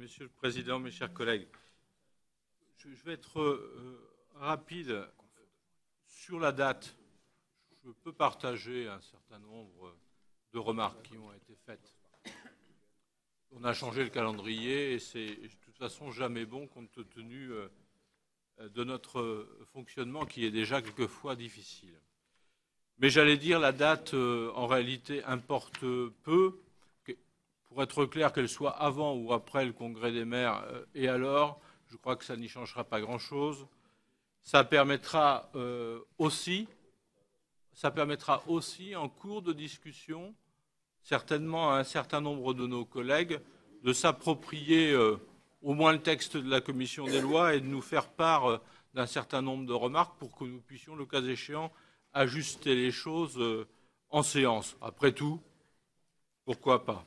Monsieur le Président, mes chers collègues, je, vais être euh, rapide sur la date. Je peux partager un certain nombre de remarques qui ont été faites. On a changé le calendrier et c'est de toute façon jamais bon compte tenu euh, de notre fonctionnement qui est déjà quelquefois difficile. Mais j'allais dire, la date euh, en réalité importe peu pour être clair, qu'elle soit avant ou après le congrès des maires, euh, et alors, je crois que ça n'y changera pas grand-chose. Ça permettra euh, aussi, ça permettra aussi, en cours de discussion, certainement à un certain nombre de nos collègues, de s'approprier euh, au moins le texte de la commission des lois et de nous faire part d'un certain nombre de remarques pour que nous puissions, le cas échéant, ajuster les choses en séance. Après tout, pourquoi pas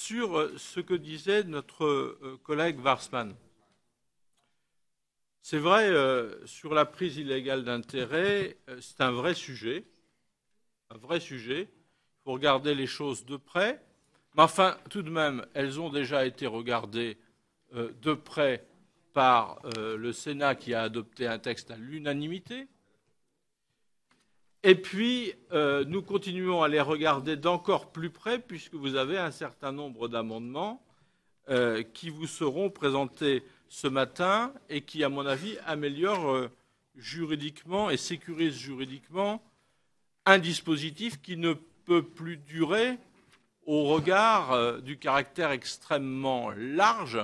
sur euh, ce que disait notre euh, collègue Warsman. C'est vrai, euh, sur la prise illégale d'intérêt, c'est un vrai sujet. Un vrai sujet. Il faut regarder les choses de près. Mais enfin, tout de même, elles ont déjà été regardées de près par le Sénat qui a adopté un texte à l'unanimité. Et puis, euh, nous continuons à les regarder d'encore plus près, puisque vous avez un certain nombre d'amendements euh, qui vous seront présentés ce matin et qui, à mon avis, améliorent euh, juridiquement et sécurisent juridiquement un dispositif qui ne peut plus durer au regard du caractère extrêmement large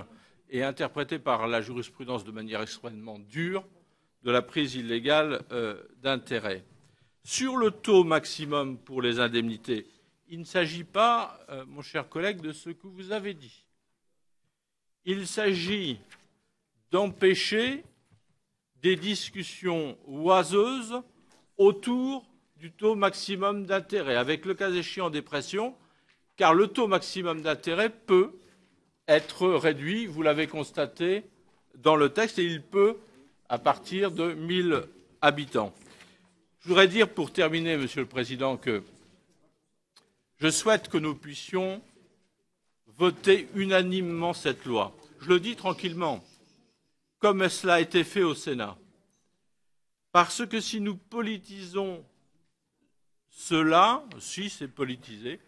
et interprété par la jurisprudence de manière extrêmement dure de la prise illégale d'intérêt. Sur le taux maximum pour les indemnités, il ne s'agit pas, euh, mon cher collègue, de ce que vous avez dit. Il s'agit d'empêcher des discussions oiseuses autour du taux maximum d'intérêt, avec le cas échéant des pressions, car le taux maximum d'intérêt peut être réduit, vous l'avez constaté dans le texte, et il peut à partir de 1000 habitants. Je voudrais dire pour terminer, Monsieur le Président, que je souhaite que nous puissions voter unanimement cette loi. Je le dis tranquillement, comme cela a été fait au Sénat. Parce que si nous politisons cela, si c'est politisé,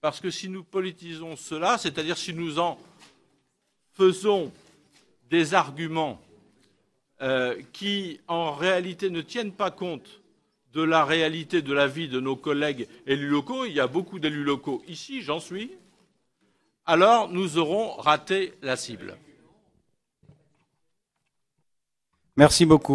parce que si nous politisons cela, c'est-à-dire si nous en faisons des arguments euh, qui en réalité ne tiennent pas compte de la réalité de la vie de nos collègues élus locaux, il y a beaucoup d'élus locaux ici, j'en suis, alors nous aurons raté la cible. Merci beaucoup.